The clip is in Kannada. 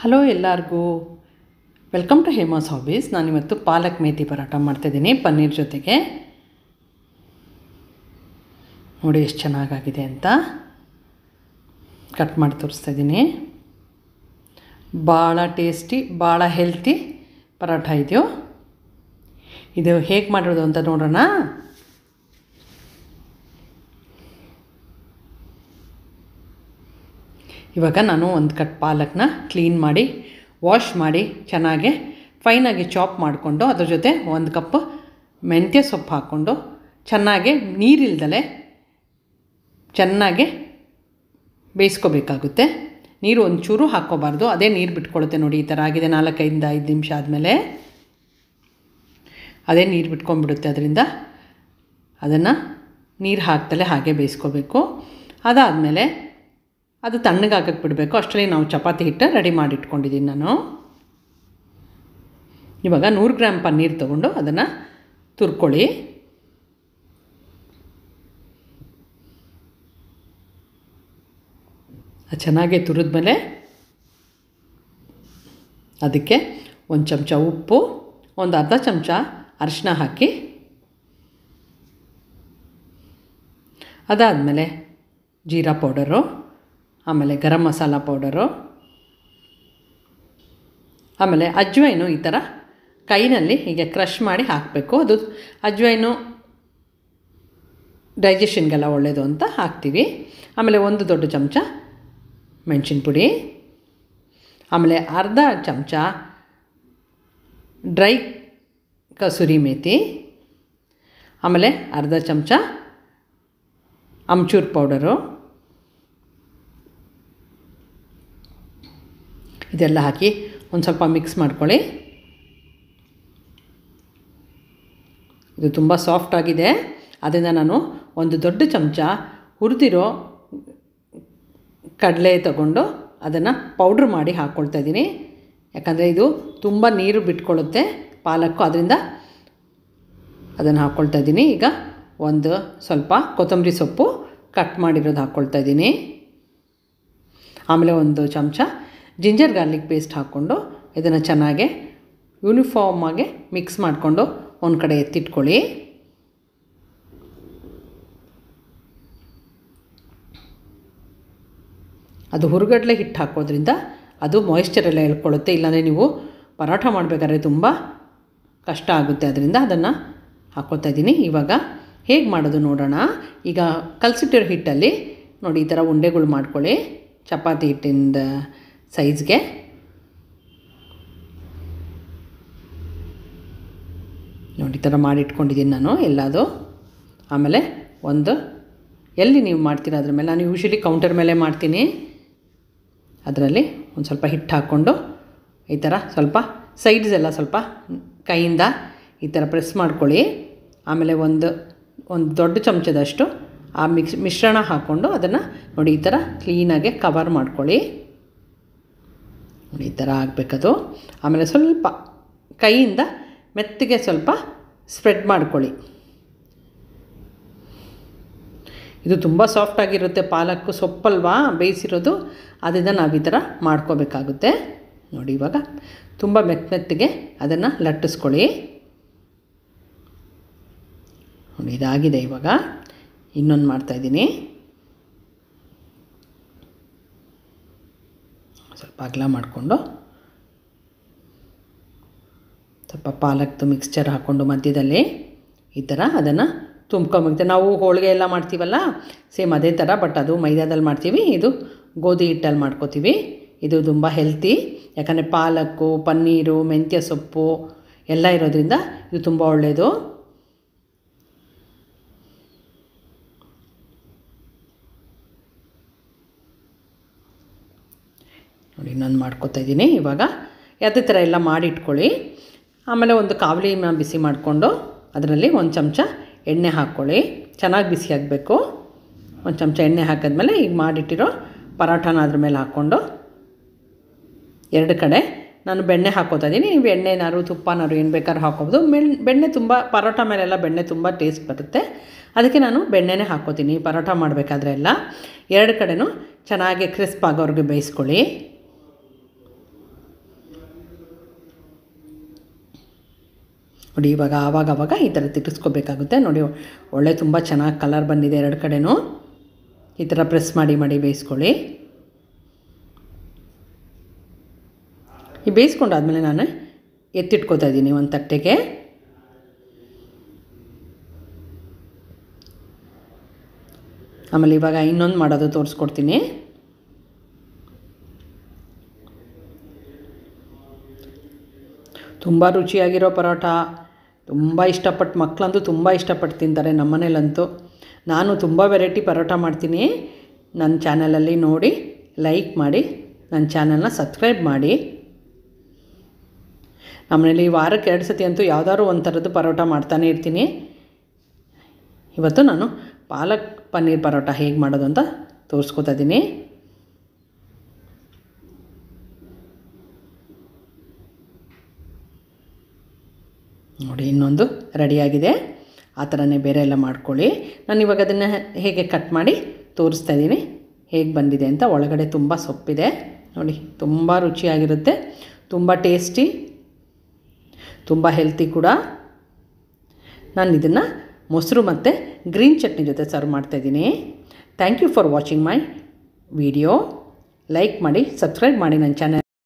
ಹಲೋ ಎಲ್ಲರಿಗೂ ವೆಲ್ಕಮ್ ಟು ಹೇಮಾಸ್ ಹಾಬೀಸ್ ನಾನಿವತ್ತು ಪಾಲಕ್ ಮೇಥಿ ಪರಾಟ ಮಾಡ್ತಾಯಿದ್ದೀನಿ ಪನ್ನೀರ್ ಜೊತೆಗೆ ನೋಡಿ ಎಷ್ಟು ಚೆನ್ನಾಗಾಗಿದೆ ಅಂತ ಕಟ್ ಮಾಡಿ ತೋರಿಸ್ತಾ ಇದ್ದೀನಿ ಭಾಳ ಟೇಸ್ಟಿ ಭಾಳ ಹೆಲ್ತಿ ಪರಾಠ ಇದೆಯೋ ಇದು ಹೇಗೆ ಮಾಡಿರೋದು ಅಂತ ನೋಡೋಣ ಇವಾಗ ನಾನು ಒಂದು ಕಟ್ ಪಾಲಕ್ನ ಕ್ಲೀನ್ ಮಾಡಿ ವಾಶ್ ಮಾಡಿ ಚೆನ್ನಾಗೆ ಫೈನಾಗಿ ಚಾಪ್ ಮಾಡಿಕೊಂಡು ಅದ್ರ ಜೊತೆ ಒಂದು ಕಪ್ ಮೆಂತ್ಯ ಸೊಪ್ಪು ಹಾಕ್ಕೊಂಡು ಚೆನ್ನಾಗೆ ನೀರಿಲ್ದಲೆ ಚೆನ್ನಾಗೆ ಬೇಯಿಸ್ಕೋಬೇಕಾಗುತ್ತೆ ನೀರು ಒಂಚೂರು ಹಾಕ್ಕೋಬಾರ್ದು ಅದೇ ನೀರು ಬಿಟ್ಕೊಳುತ್ತೆ ನೋಡಿ ಈ ಥರ ಆಗಿದೆ ನಾಲ್ಕೈದಿಂದ ಐದು ನಿಮಿಷ ಆದಮೇಲೆ ಅದೇ ನೀರು ಬಿಟ್ಕೊಂಡ್ಬಿಡುತ್ತೆ ಅದರಿಂದ ಅದನ್ನು ನೀರು ಹಾಕ್ತಲೇ ಹಾಗೆ ಬೇಯಿಸ್ಕೋಬೇಕು ಅದಾದಮೇಲೆ ಅದು ತಣ್ಣಗಾಗಕ್ಕೆ ಬಿಡಬೇಕು ಅಷ್ಟರಲ್ಲಿ ನಾವು ಚಪಾತಿ ಹಿಟ್ಟು ರೆಡಿ ಮಾಡಿ ಇಟ್ಕೊಂಡಿದ್ದೀನಿ ನಾನು ಇವಾಗ ನೂರು ಗ್ರಾಮ್ ಪನ್ನೀರ್ ತೊಗೊಂಡು ಅದನ್ನು ತುರ್ಕೊಳ್ಳಿ ಚೆನ್ನಾಗಿ ತುರಿದ್ಮೇಲೆ ಅದಕ್ಕೆ ಒಂದು ಚಮಚ ಉಪ್ಪು ಒಂದು ಅರ್ಧ ಚಮಚ ಅರಿಶಿನ ಹಾಕಿ ಅದಾದಮೇಲೆ ಜೀರಾ ಪೌಡರು ಆಮೇಲೆ ಗರಂ ಮಸಾಲ ಪೌಡರು ಆಮೇಲೆ ಅಜ್ವೈನು ಈ ಥರ ಕೈನಲ್ಲಿ ಹೀಗೆ ಕ್ರಷ್ ಮಾಡಿ ಹಾಕಬೇಕು ಅದು ಅಜ್ವೈನು ಡೈಜೆಷನ್ಗೆಲ್ಲ ಒಳ್ಳೆಯದು ಅಂತ ಹಾಕ್ತೀವಿ ಆಮೇಲೆ ಒಂದು ದೊಡ್ಡ ಚಮಚ ಮೆಣಸಿನ ಪುಡಿ ಆಮೇಲೆ ಅರ್ಧ ಚಮಚ ಡ್ರೈ ಕಸೂರಿ ಮೇಥಿ ಆಮೇಲೆ ಅರ್ಧ ಚಮಚ ಅಮ್ಚೂರ್ ಪೌಡರು ಇದೆಲ್ಲ ಹಾಕಿ ಒಂದು ಸ್ವಲ್ಪ ಮಿಕ್ಸ್ ಮಾಡ್ಕೊಳ್ಳಿ ಇದು ತುಂಬ ಸಾಫ್ಟ್ ಆಗಿದೆ ನಾನು ಒಂದು ದೊಡ್ಡ ಚಮಚ ಹುರಿದಿರೋ ಕಡಲೆ ತಗೊಂಡು ಅದನ್ನು ಪೌಡ್ರ್ ಮಾಡಿ ಹಾಕ್ಕೊಳ್ತಾ ಇದ್ದೀನಿ ಯಾಕಂದರೆ ಇದು ತುಂಬ ನೀರು ಬಿಟ್ಕೊಳ್ಳುತ್ತೆ ಪಾಲಕ್ಕು ಅದರಿಂದ ಅದನ್ನು ಹಾಕ್ಕೊಳ್ತಾ ಇದ್ದೀನಿ ಈಗ ಒಂದು ಸ್ವಲ್ಪ ಕೊತ್ತಂಬರಿ ಸೊಪ್ಪು ಕಟ್ ಮಾಡಿರೋದು ಹಾಕ್ಕೊಳ್ತಾ ಇದ್ದೀನಿ ಆಮೇಲೆ ಒಂದು ಚಮಚ ಜಿಂಜರ್ ಗಾರ್ಲಿಕ್ ಪೇಸ್ಟ್ ಹಾಕ್ಕೊಂಡು ಇದನ್ನು ಚೆನ್ನಾಗೆ ಯೂನಿಫಾರ್ಮಾಗೆ ಮಿಕ್ಸ್ ಮಾಡಿಕೊಂಡು ಒಂದು ಕಡೆ ಎತ್ತಿಟ್ಕೊಳ್ಳಿ ಅದು ಹುರುಗಡ್ಲೆ ಹಿಟ್ಟು ಹಾಕೋದ್ರಿಂದ ಅದು ಮಾಯಿಶ್ಚರ್ ಎಲ್ಲ ಹೇಳ್ಕೊಳ್ಳುತ್ತೆ ಇಲ್ಲಾಂದರೆ ನೀವು ಪರೋಠ ಮಾಡಬೇಕಾದ್ರೆ ತುಂಬ ಕಷ್ಟ ಆಗುತ್ತೆ ಅದರಿಂದ ಅದನ್ನು ಹಾಕ್ಕೊತಾ ಇದ್ದೀನಿ ಇವಾಗ ಹೇಗೆ ಮಾಡೋದು ನೋಡೋಣ ಈಗ ಕಲಸಿಟ್ಟಿರೋ ಹಿಟ್ಟಲ್ಲಿ ನೋಡಿ ಈ ಥರ ಉಂಡೆಗಳು ಮಾಡ್ಕೊಳ್ಳಿ ಚಪಾತಿ ಹಿಟ್ಟಿಂದ ಸೈಜ್ಗೆ ನೋಡಿ ಈ ಥರ ಮಾಡಿಟ್ಕೊಂಡಿದ್ದೀನಿ ನಾನು ಎಲ್ಲದು ಆಮೇಲೆ ಒಂದು ಎಲ್ಲಿ ನೀವು ಮಾಡ್ತೀರಾ ಅದ್ರ ಮೇಲೆ ನಾನು ಯೂಶಲಿ ಕೌಂಟರ್ ಮೇಲೆ ಮಾಡ್ತೀನಿ ಅದರಲ್ಲಿ ಒಂದು ಸ್ವಲ್ಪ ಹಿಟ್ಟು ಹಾಕ್ಕೊಂಡು ಈ ಥರ ಸ್ವಲ್ಪ ಸೈಡ್ಸ್ ಎಲ್ಲ ಸ್ವಲ್ಪ ಕೈಯಿಂದ ಈ ಥರ ಪ್ರೆಸ್ ಮಾಡ್ಕೊಳ್ಳಿ ಆಮೇಲೆ ಒಂದು ಒಂದು ದೊಡ್ಡ ಚಮಚದಷ್ಟು ಆ ಮಿಕ್ಸ್ ಮಿಶ್ರಣ ಹಾಕ್ಕೊಂಡು ಅದನ್ನು ನೋಡಿ ಈ ಥರ ಕ್ಲೀನಾಗೆ ಕವರ್ ಮಾಡ್ಕೊಳ್ಳಿ ನೋಡಿ ಈ ಥರ ಆಗಬೇಕದು ಆಮೇಲೆ ಸ್ವಲ್ಪ ಕೈಯಿಂದ ಮೆತ್ತಿಗೆ ಸ್ವಲ್ಪ ಸ್ಪ್ರೆಡ್ ಮಾಡ್ಕೊಳ್ಳಿ ಇದು ತುಂಬ ಸಾಫ್ಟಾಗಿರುತ್ತೆ ಪಾಲಕ್ಕು ಸೊಪ್ಪಲ್ವಾ ಬೇಯಿಸಿರೋದು ಅದನ್ನು ನಾವು ಈ ಥರ ಮಾಡ್ಕೋಬೇಕಾಗುತ್ತೆ ನೋಡಿ ಇವಾಗ ತುಂಬ ಮೆತ್ತಿಗೆ ಅದನ್ನು ಲಟ್ಟಿಸ್ಕೊಳ್ಳಿ ನೋಡಿ ಇದಾಗಿದೆ ಇವಾಗ ಇನ್ನೊಂದು ಮಾಡ್ತಾಯಿದ್ದೀನಿ ಬಾಗಿಲ ಮಾಡಿಕೊಂಡು ಸ್ವಲ್ಪ ಪಾಲಕ್ದು ಮಿಕ್ಸ್ಚರ್ ಹಾಕ್ಕೊಂಡು ಮಧ್ಯದಲ್ಲಿ ಈ ಥರ ಅದನ್ನು ತುಂಬ್ಕೊಂಬಿಡ್ತೀವಿ ನಾವು ಹೋಳಿಗೆ ಎಲ್ಲ ಮಾಡ್ತೀವಲ್ಲ ಸೇಮ್ ಅದೇ ಥರ ಬಟ್ ಅದು ಮೈದಾದಲ್ಲಿ ಮಾಡ್ತೀವಿ ಇದು ಗೋಧಿ ಹಿಟ್ಟಲ್ಲಿ ಮಾಡ್ಕೋತೀವಿ ಇದು ತುಂಬ ಹೆಲ್ತಿ ಯಾಕಂದರೆ ಪಾಲಕ್ಕು ಪನ್ನೀರು ಮೆಂತ್ಯ ಸೊಪ್ಪು ಎಲ್ಲ ಇರೋದ್ರಿಂದ ಇದು ತುಂಬ ಒಳ್ಳೆಯದು ನೋಡಿ ನಾನು ಮಾಡ್ಕೋತಾ ಇದ್ದೀನಿ ಇವಾಗ ಯಾವುದೇ ಥರ ಎಲ್ಲ ಮಾಡಿ ಇಟ್ಕೊಳ್ಳಿ ಆಮೇಲೆ ಒಂದು ಕಾವಲಿ ಬಿಸಿ ಮಾಡಿಕೊಂಡು ಅದರಲ್ಲಿ ಒಂದು ಚಮಚ ಎಣ್ಣೆ ಹಾಕ್ಕೊಳ್ಳಿ ಚೆನ್ನಾಗಿ ಬಿಸಿ ಆಗಬೇಕು ಒಂದು ಚಮಚ ಎಣ್ಣೆ ಹಾಕಿದ್ಮೇಲೆ ಈಗ ಮಾಡಿಟ್ಟಿರೋ ಪರಾಠನ ಅದ್ರ ಮೇಲೆ ಹಾಕ್ಕೊಂಡು ಎರಡು ಕಡೆ ನಾನು ಬೆಣ್ಣೆ ಹಾಕೋತಾ ಇದ್ದೀನಿ ನೀವು ಎಣ್ಣೆನಾರು ತುಪ್ಪನಾರು ಏನು ಬೇಕಾದ್ರೂ ಹಾಕೋಬೋದು ಮೆಣ್ ಬೆಣ್ಣೆ ತುಂಬ ಪರೋಟ ಮೇಲೆಲ್ಲ ಬೆಣ್ಣೆ ತುಂಬ ಟೇಸ್ಟ್ ಬರುತ್ತೆ ಅದಕ್ಕೆ ನಾನು ಬೆಣ್ಣೆನೇ ಹಾಕೋತೀನಿ ಪರೋಟ ಮಾಡಬೇಕಾದ್ರೆ ಎಲ್ಲ ಎರಡು ಕಡೆನೂ ಚೆನ್ನಾಗಿ ಕ್ರಿಸ್ಪ್ ಆಗೋರಿಗೆ ಬೇಯಿಸ್ಕೊಳ್ಳಿ ನೋಡಿ ಇವಾಗ ಆವಾಗ ಆವಾಗ ಈ ಥರ ತಿರುಗಿಸ್ಕೋಬೇಕಾಗುತ್ತೆ ನೋಡಿ ಒಳ್ಳೆ ತುಂಬ ಚೆನ್ನಾಗಿ ಕಲರ್ ಬಂದಿದೆ ಎರಡು ಕಡೆನೂ ಈ ಥರ ಪ್ರೆಸ್ ಮಾಡಿ ಮಾಡಿ ಬೇಯಿಸ್ಕೊಳ್ಳಿ ಈ ಬೇಯಿಸ್ಕೊಂಡಾದಮೇಲೆ ನಾನು ಎತ್ತಿಟ್ಕೋತಾ ಇದ್ದೀನಿ ಒಂದು ತಟ್ಟೆಗೆ ಆಮೇಲೆ ಇವಾಗ ಇನ್ನೊಂದು ಮಾಡೋದು ತೋರಿಸ್ಕೊಡ್ತೀನಿ ತುಂಬ ರುಚಿಯಾಗಿರೋ ಪರೋಟ ತುಂಬ ಇಷ್ಟಪಟ್ಟು ಮಕ್ಕಳಂತೂ ತುಂಬ ಇಷ್ಟಪಟ್ಟು ತಿಂತಾರೆ ಮನೇಲಂತೂ ನಾನು ತುಂಬ ವೆರೈಟಿ ಪರೋಟ ಮಾಡ್ತೀನಿ ನನ್ನ ಚಾನಲಲ್ಲಿ ನೋಡಿ ಲೈಕ್ ಮಾಡಿ ನನ್ನ ಚಾನಲ್ನ ಸಬ್ಸ್ಕ್ರೈಬ್ ಮಾಡಿ ನಮ್ಮನೇಲಿ ವಾರಕ್ಕೆ ಎರಡು ಸತಿ ಅಂತೂ ಯಾವುದಾದ್ರು ಒಂಥರದ್ದು ಪರೋಟ ಮಾಡ್ತಾನೆ ಇರ್ತೀನಿ ಇವತ್ತು ನಾನು ಪಾಲಕ್ ಪನ್ನೀರ್ ಪರೋಟ ಹೇಗೆ ಮಾಡೋದು ಅಂತ ತೋರಿಸ್ಕೊತಾ ಇದ್ದೀನಿ ನೋಡಿ ಇನ್ನೊಂದು ರೆಡಿಯಾಗಿದೆ ಆ ಥರನೇ ಬೇರೆ ಎಲ್ಲ ಮಾಡ್ಕೊಳ್ಳಿ ನಾನು ಇವಾಗ ಅದನ್ನು ಹೇಗೆ ಕಟ್ ಮಾಡಿ ತೋರಿಸ್ತಾ ಇದ್ದೀನಿ ಹೇಗೆ ಬಂದಿದೆ ಅಂತ ಒಳಗಡೆ ತುಂಬ ಸೊಪ್ಪಿದೆ ನೋಡಿ ತುಂಬ ರುಚಿಯಾಗಿರುತ್ತೆ ತುಂಬ ಟೇಸ್ಟಿ ತುಂಬ ಹೆಲ್ತಿ ಕೂಡ ನಾನು ಇದನ್ನು ಮೊಸರು ಮತ್ತು ಗ್ರೀನ್ ಚಟ್ನಿ ಜೊತೆ ಸರ್ವ್ ಮಾಡ್ತಾಯಿದ್ದೀನಿ thank you for watching my video like ಮಾಡಿ ಸಬ್ಸ್ಕ್ರೈಬ್ ಮಾಡಿ ನನ್ನ ಚಾನಲ್